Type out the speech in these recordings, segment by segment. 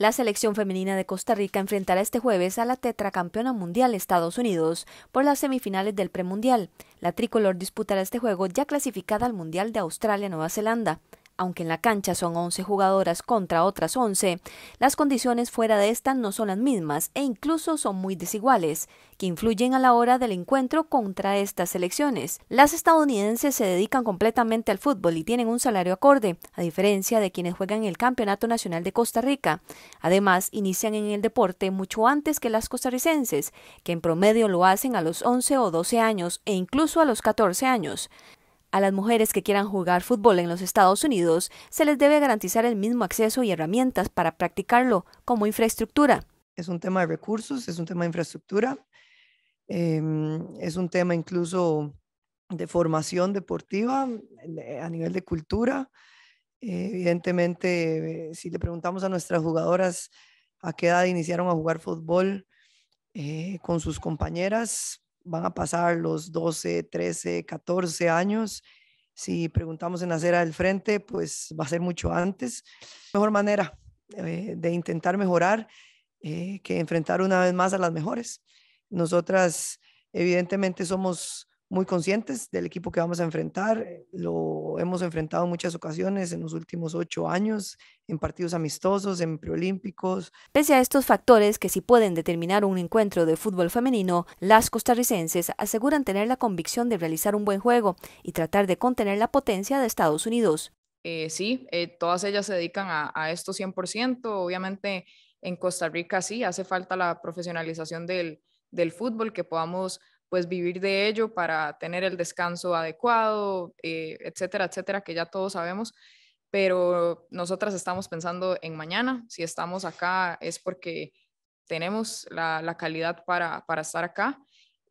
La selección femenina de Costa Rica enfrentará este jueves a la tetracampeona mundial Estados Unidos por las semifinales del premundial. La tricolor disputará este juego ya clasificada al Mundial de Australia-Nueva Zelanda. Aunque en la cancha son 11 jugadoras contra otras 11, las condiciones fuera de esta no son las mismas e incluso son muy desiguales, que influyen a la hora del encuentro contra estas selecciones. Las estadounidenses se dedican completamente al fútbol y tienen un salario acorde, a diferencia de quienes juegan en el Campeonato Nacional de Costa Rica. Además, inician en el deporte mucho antes que las costarricenses, que en promedio lo hacen a los 11 o 12 años e incluso a los 14 años. A las mujeres que quieran jugar fútbol en los Estados Unidos se les debe garantizar el mismo acceso y herramientas para practicarlo como infraestructura. Es un tema de recursos, es un tema de infraestructura, em, es un tema incluso de formación deportiva eh, a nivel de cultura. Eh, evidentemente, eh, si le preguntamos a nuestras jugadoras a qué edad iniciaron a jugar fútbol con sus compañeras, van a pasar los 12, 13, 14 años. Si preguntamos en la acera del frente, pues va a ser mucho antes. Mejor manera eh, de intentar mejorar eh, que enfrentar una vez más a las mejores. Nosotras evidentemente somos muy conscientes del equipo que vamos a enfrentar. Eh, lo hemos enfrentado en muchas ocasiones en los últimos ocho años, en partidos amistosos, en preolímpicos. Pese a estos factores que sí pueden determinar un encuentro de fútbol femenino, las costarricenses aseguran tener la convicción de realizar un buen juego y tratar de contener la potencia de Estados Unidos. Eh, sí, eh, todas ellas se dedican a, esto 100%. Obviamente en Costa Rica sí, hace falta la profesionalización del, del fútbol, que podamos pues vivir de ello para tener el descanso adecuado, eh, etcétera, etcétera, que ya todos sabemos. Pero nosotras estamos pensando en mañana. Si estamos acá es porque tenemos la, calidad para, estar acá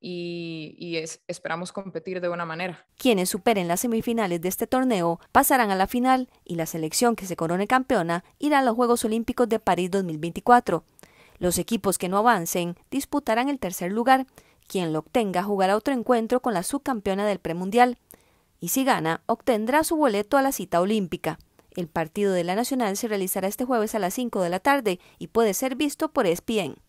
y, esperamos competir de buena manera. Quienes superen las semifinales de este torneo pasarán a la final y la selección que se corone campeona irá a los Juegos Olímpicos de París 2024. Los equipos que no avancen disputarán el tercer lugar quien lo obtenga jugará otro encuentro con la subcampeona del premundial. Y si gana, obtendrá su boleto a la cita olímpica. El partido de la Nacional se realizará este jueves a las 5 de la tarde y puede ser visto por ESPN.